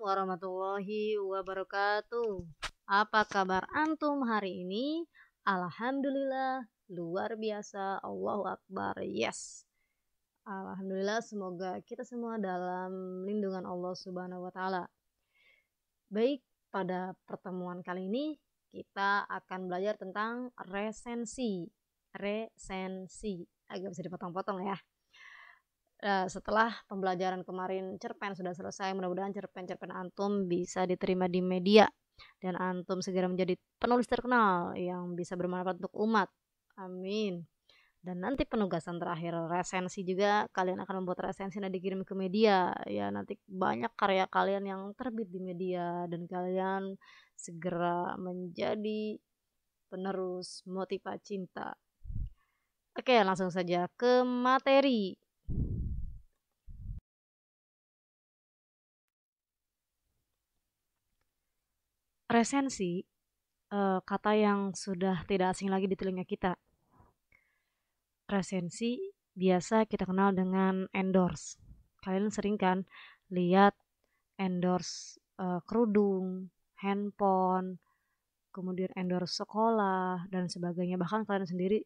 warahmatullahi wabarakatuh. Apa kabar antum hari ini? Alhamdulillah, luar biasa. Allahu Akbar. Yes. Alhamdulillah, semoga kita semua dalam lindungan Allah Subhanahu wa taala. Baik, pada pertemuan kali ini kita akan belajar tentang resensi. Resensi. Agak bisa dipotong-potong ya setelah pembelajaran kemarin cerpen sudah selesai, mudah-mudahan cerpen-cerpen antum bisa diterima di media dan antum segera menjadi penulis terkenal yang bisa bermanfaat untuk umat. Amin. Dan nanti penugasan terakhir resensi juga kalian akan membuat resensi dan dikirim ke media. Ya nanti banyak karya kalian yang terbit di media dan kalian segera menjadi penerus motiva cinta. Oke, langsung saja ke materi. resensi uh, eh, kata yang sudah tidak asing lagi di telinga kita. Resensi biasa kita kenal dengan endorse. Kalian sering kan lihat endorse uh, kerudung, handphone, kemudian endorse sekolah dan sebagainya. Bahkan kalian sendiri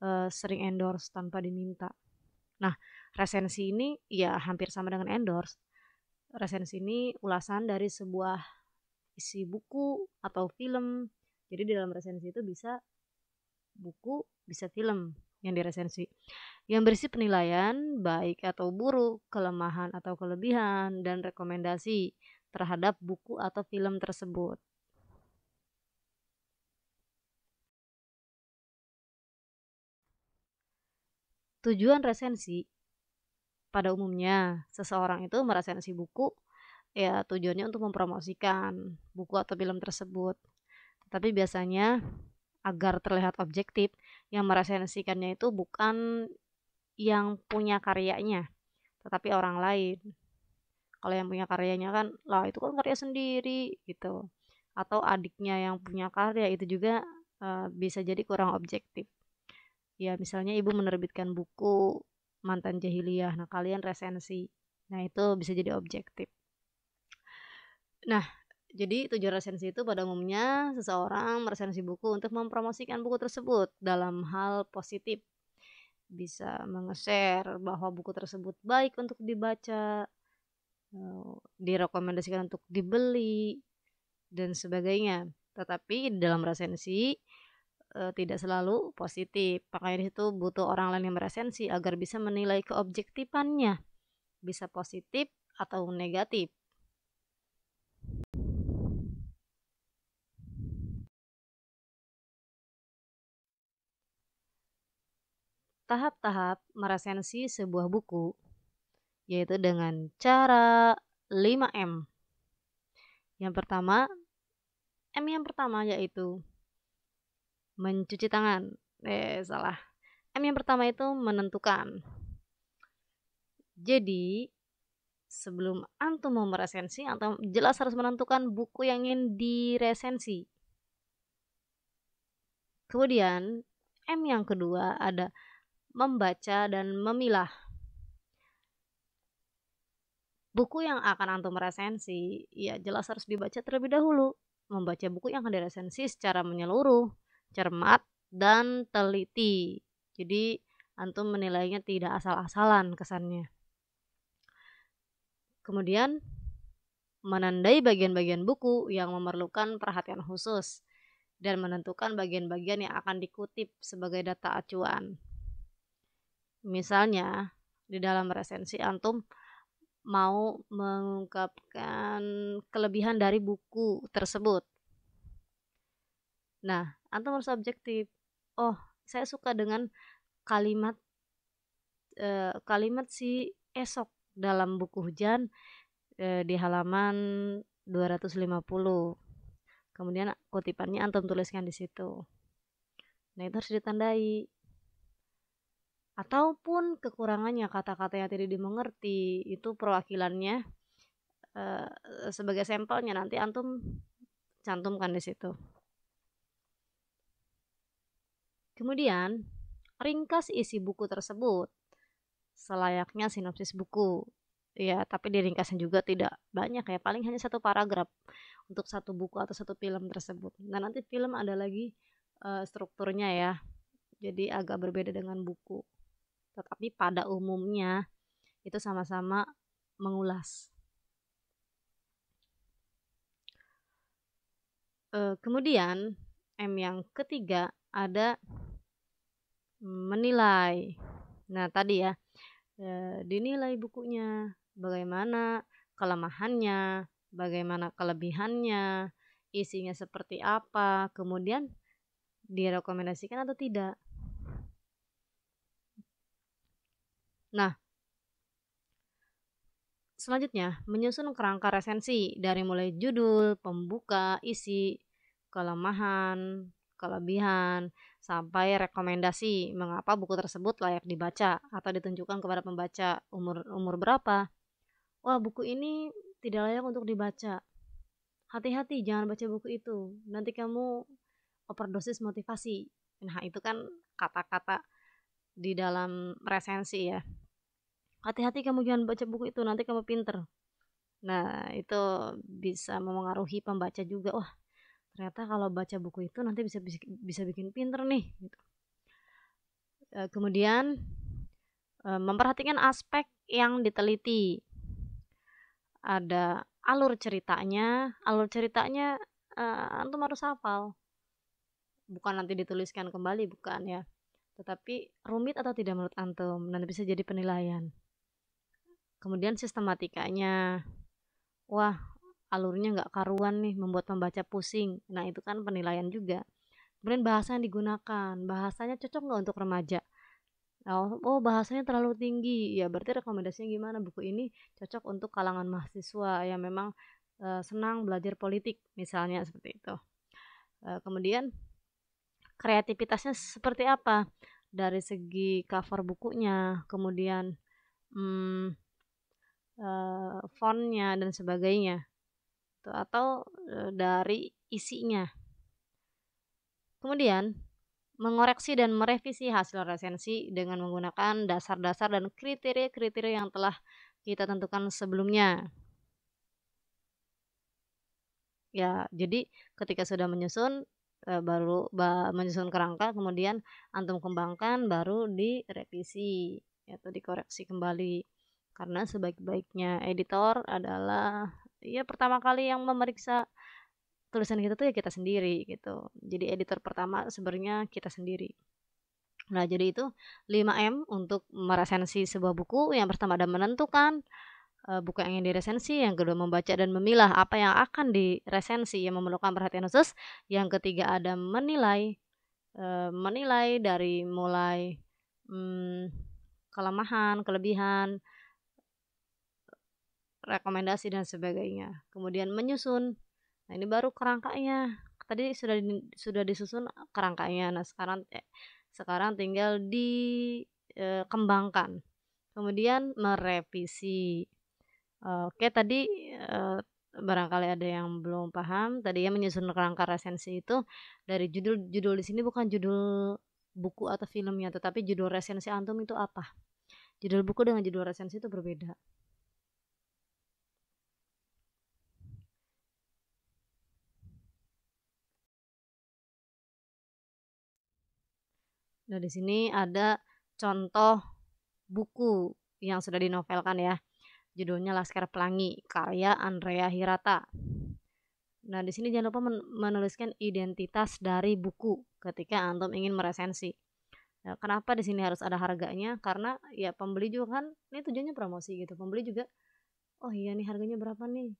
uh, sering endorse tanpa diminta. Nah, resensi ini ya hampir sama dengan endorse. Resensi ini ulasan dari sebuah isi buku atau film. Jadi di dalam resensi itu bisa buku, bisa film yang diresensi. Yang berisi penilaian baik atau buruk, kelemahan atau kelebihan dan rekomendasi terhadap buku atau film tersebut. Tujuan resensi pada umumnya seseorang itu meresensi buku ya tujuannya untuk mempromosikan buku atau film tersebut. Tapi biasanya agar terlihat objektif, yang meresensikannya itu bukan yang punya karyanya, tetapi orang lain. Kalau yang punya karyanya kan, lah itu kan karya sendiri gitu. Atau adiknya yang punya karya itu juga uh, bisa jadi kurang objektif. Ya misalnya ibu menerbitkan buku mantan jahiliyah, nah kalian resensi. Nah itu bisa jadi objektif. Nah, jadi tujuan resensi itu pada umumnya seseorang meresensi buku untuk mempromosikan buku tersebut dalam hal positif. Bisa meng-share bahwa buku tersebut baik untuk dibaca, eh, direkomendasikan untuk dibeli, dan sebagainya. Tetapi dalam resensi e, tidak selalu positif. Makanya itu butuh orang lain yang meresensi agar bisa menilai keobjektifannya. Bisa positif atau negatif tahap tahap meresensi sebuah buku, yaitu dengan cara 5M. Yang pertama, M yang pertama yaitu mencuci tangan. Eh, salah. M yang pertama itu menentukan. Jadi, sebelum antum mau meresensi, antum jelas harus menentukan buku yang ingin diresensi. Kemudian, M yang kedua ada membaca dan memilah. Buku yang akan antum resensi, ya jelas harus dibaca terlebih dahulu. Membaca buku yang akan diresensi secara menyeluruh, cermat, dan teliti. Jadi antum menilainya tidak asal-asalan kesannya. Kemudian menandai bagian-bagian buku yang memerlukan perhatian khusus dan menentukan bagian-bagian yang akan dikutip sebagai data acuan. Misalnya, di dalam resensi antum mau mengungkapkan kelebihan dari buku tersebut. Nah, antum harus objektif. Oh, saya suka dengan kalimat eh, kalimat si esok dalam buku hujan eh, di halaman 250. Kemudian kutipannya antum tuliskan di situ. Nah, itu harus ditandai ataupun kekurangannya kata-kata yang tidak dimengerti itu perwakilannya uh, sebagai sampelnya nanti antum cantumkan di situ. Kemudian, ringkas isi buku tersebut selayaknya sinopsis buku. Ya, tapi diringkasnya juga tidak banyak ya, paling hanya satu paragraf untuk satu buku atau satu film tersebut. Nah, nanti film ada lagi uh, strukturnya ya. Jadi agak berbeda dengan buku tetapi pada umumnya itu sama-sama mengulas. Eh, kemudian M yang ketiga ada menilai. Nah tadi ya eh, dinilai bukunya, bagaimana kelemahannya, bagaimana kelebihannya, isinya seperti apa, kemudian direkomendasikan atau tidak. Nah, selanjutnya menyusun kerangka resensi dari mulai judul, pembuka, isi, kelemahan, kelebihan, sampai rekomendasi mengapa buku tersebut layak dibaca atau ditunjukkan kepada pembaca umur umur berapa. Wah, buku ini tidak layak untuk dibaca. Hati-hati jangan baca buku itu. Nanti kamu overdosis motivasi. Nah, itu kan kata-kata di dalam resensi ya hati-hati kamu jangan baca buku itu nanti kamu pinter nah itu bisa memengaruhi pembaca juga wah ternyata kalau baca buku itu nanti bisa bisa, bikin pinter nih gitu. e, kemudian e, memperhatikan aspek yang diteliti ada alur ceritanya alur ceritanya e, antum harus hafal bukan nanti dituliskan kembali bukan ya tetapi rumit atau tidak menurut antum dan bisa jadi penilaian. Kemudian sistematikanya, wah alurnya nggak karuan nih membuat pembaca pusing. Nah itu kan penilaian juga. Kemudian bahasa yang digunakan, bahasanya cocok nggak untuk remaja? Oh, oh bahasanya terlalu tinggi, ya berarti rekomendasinya gimana buku ini cocok untuk kalangan mahasiswa yang memang e, senang belajar politik misalnya seperti itu. E, kemudian kreativitasnya seperti apa dari segi cover bukunya kemudian hmm, uh, fontnya dan sebagainya Tuh, atau uh, dari isinya kemudian mengoreksi dan merevisi hasil resensi dengan menggunakan dasar-dasar dan kriteria-kriteria yang telah kita tentukan sebelumnya ya jadi ketika sudah menyusun E, baru ba, menyusun kerangka kemudian antum kembangkan baru direvisi atau gitu, dikoreksi kembali karena sebaik-baiknya editor adalah ya pertama kali yang memeriksa tulisan kita tuh ya kita sendiri gitu jadi editor pertama sebenarnya kita sendiri Nah, jadi itu 5M untuk meresensi sebuah buku. Yang pertama ada menentukan, uh, eh, buku yang ingin diresensi, yang kedua membaca dan memilah apa yang akan diresensi yang memerlukan perhatian khusus, yang ketiga ada menilai, uh, menilai dari mulai hmm, kelemahan, kelebihan, rekomendasi dan sebagainya, kemudian menyusun. Nah ini baru kerangkanya. Tadi sudah di, sudah disusun kerangkanya. Nah sekarang eh, sekarang tinggal dikembangkan. Eh, e, Kemudian merevisi. Oke, tadi, eh, barangkali ada yang belum paham, tadi ya menyusun kerangka resensi itu dari judul judul di sini bukan judul buku atau filmnya, tetapi judul resensi antum itu apa? Judul buku dengan judul resensi itu berbeda. Nah, di sini ada contoh buku yang sudah dinovelkan ya. Judulnya Laskar Pelangi, karya Andrea Hirata. Nah, di sini jangan lupa menuliskan identitas dari buku ketika antum ingin meresensi. Nah, kenapa di sini harus ada harganya? Karena ya pembeli juga kan ini tujuannya promosi gitu. Pembeli juga oh iya nih harganya berapa nih?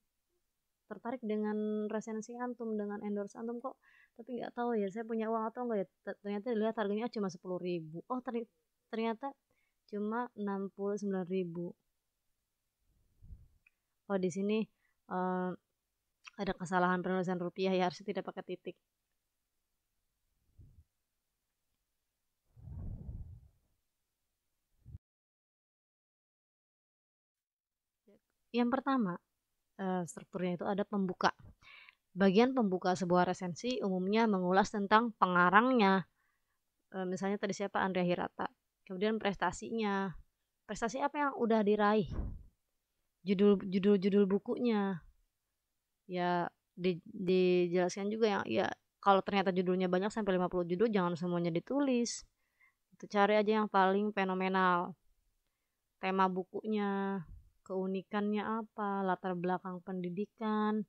tertarik dengan resensi antum dengan endorse antum kok tapi nggak tahu ya saya punya uang atau enggak ya ternyata dilihat harganya cuma sepuluh ribu oh ternyata cuma enam puluh sembilan ribu oh di sini uh, ada kesalahan penulisan rupiah ya harusnya tidak pakai titik yang pertama eh, strukturnya itu ada pembuka bagian pembuka sebuah resensi umumnya mengulas tentang pengarangnya e, misalnya tadi siapa Andrea Hirata kemudian prestasinya prestasi apa yang udah diraih judul judul judul bukunya ya di, dijelaskan juga yang ya kalau ternyata judulnya banyak sampai 50 judul jangan semuanya ditulis itu cari aja yang paling fenomenal tema bukunya keunikannya apa latar belakang pendidikan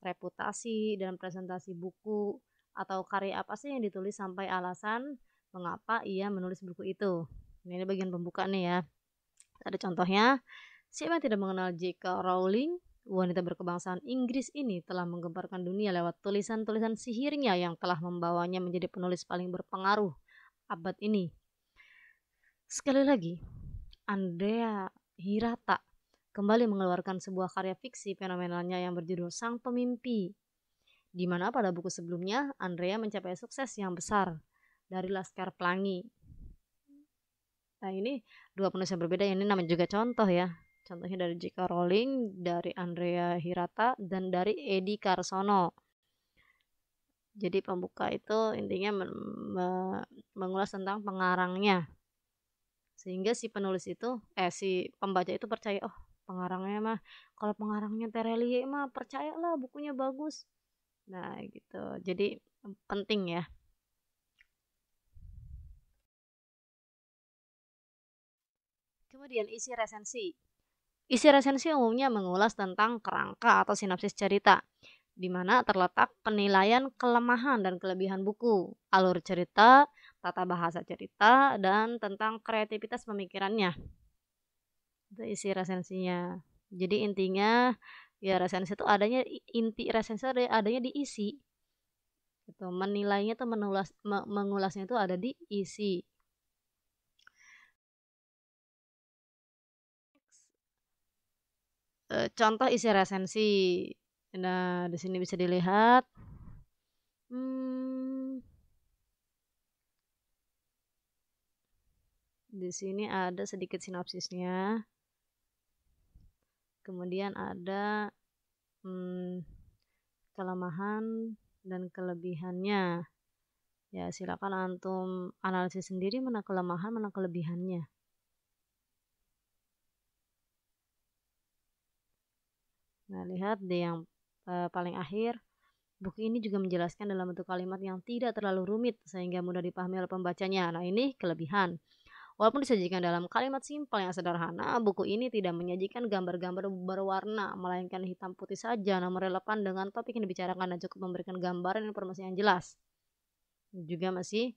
reputasi dan presentasi buku atau karya apa sih yang ditulis sampai alasan mengapa ia menulis buku itu. ini bagian pembuka nih ya. Ada contohnya. Siapa yang tidak mengenal J.K. Rowling? Wanita berkebangsaan Inggris ini telah menggemparkan dunia lewat tulisan-tulisan sihirnya yang telah membawanya menjadi penulis paling berpengaruh abad ini. Sekali lagi, Andrea Hirata kembali mengeluarkan sebuah karya fiksi fenomenalnya yang berjudul Sang Pemimpi, di mana pada buku sebelumnya Andrea mencapai sukses yang besar dari Laskar Pelangi. Nah ini dua penulis yang berbeda, ini namanya juga contoh ya. Contohnya dari J.K. Rowling, dari Andrea Hirata, dan dari Edi Karsono. Jadi pembuka itu intinya mengulas tentang pengarangnya. Sehingga si penulis itu, eh si pembaca itu percaya, oh pengarangnya mah, kalau pengarangnya Terelie mah percayalah bukunya bagus. Nah gitu, jadi penting ya. Kemudian isi resensi. Isi resensi umumnya mengulas tentang kerangka atau sinopsis cerita, di mana terletak penilaian kelemahan dan kelebihan buku, alur cerita, tata bahasa cerita, dan tentang kreativitas pemikirannya. Itu isi resensinya. Jadi intinya ya resensi itu adanya inti resensi adanya di isi. Gitu, itu Menilainya tuh menulas, me, mengulasnya itu ada di isi. Eh, contoh isi resensi. Nah, di sini bisa dilihat. Hmm, di sini ada sedikit sinopsisnya. Kemudian ada hmm, kelemahan dan kelebihannya. Ya, silakan antum analisis sendiri mana kelemahan, mana kelebihannya. Nah, lihat di yang e, paling akhir. Buku ini juga menjelaskan dalam bentuk kalimat yang tidak terlalu rumit sehingga mudah dipahami oleh pembacanya. Nah, ini kelebihan. Walaupun disajikan dalam kalimat simpel yang sederhana, buku ini tidak menyajikan gambar-gambar berwarna, melainkan hitam putih saja, namun relevan dengan topik yang dibicarakan dan cukup memberikan gambaran dan informasi yang jelas. Juga masih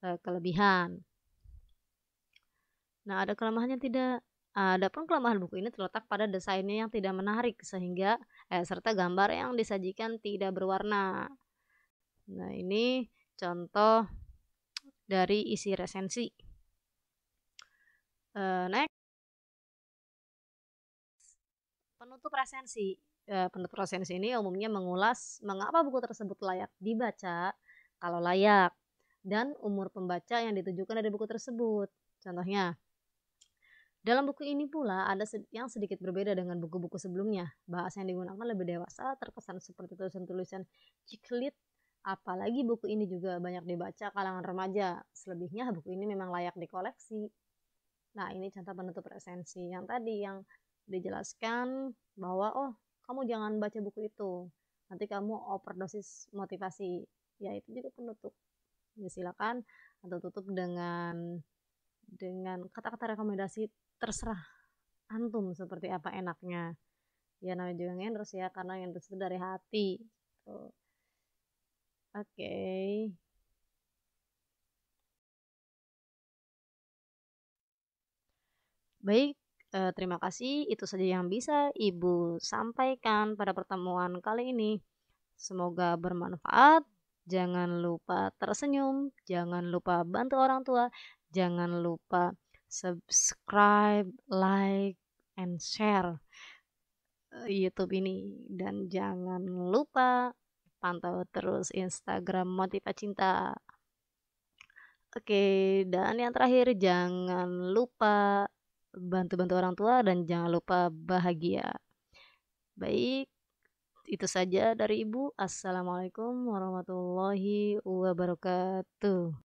e, kelebihan. Nah, ada kelemahannya tidak? Adapun kelemahan buku ini terletak pada desainnya yang tidak menarik sehingga eh, serta gambar yang disajikan tidak berwarna. Nah, ini contoh dari isi resensi. Uh, next penutup resensi. Uh, penutup resensi ini umumnya mengulas mengapa buku tersebut layak dibaca kalau layak dan umur pembaca yang ditujukan dari buku tersebut. Contohnya, dalam buku ini pula ada yang sedikit berbeda dengan buku-buku sebelumnya. Bahasa yang digunakan lebih dewasa, terkesan seperti tulisan-tulisan ciklit. Apalagi buku ini juga banyak dibaca kalangan remaja. Selebihnya buku ini memang layak dikoleksi. Nah, ini contoh penutup resensi yang tadi yang dijelaskan bahwa oh, kamu jangan baca buku itu. Nanti kamu overdosis motivasi. Ya, itu juga penutup. Ya, silakan atau tutup dengan dengan kata-kata rekomendasi terserah antum seperti apa enaknya ya namanya juga endorse ya karena endorse itu dari hati gitu. oke okay. baik eh, terima kasih itu saja yang bisa ibu sampaikan pada pertemuan kali ini semoga bermanfaat jangan lupa tersenyum jangan lupa bantu orang tua jangan lupa subscribe, like, and share eh, YouTube ini dan jangan lupa pantau terus Instagram Motiva Cinta. Oke, dan yang terakhir jangan lupa bantu-bantu orang tua dan jangan lupa bahagia. Baik, itu saja dari Ibu. Assalamualaikum warahmatullahi wabarakatuh.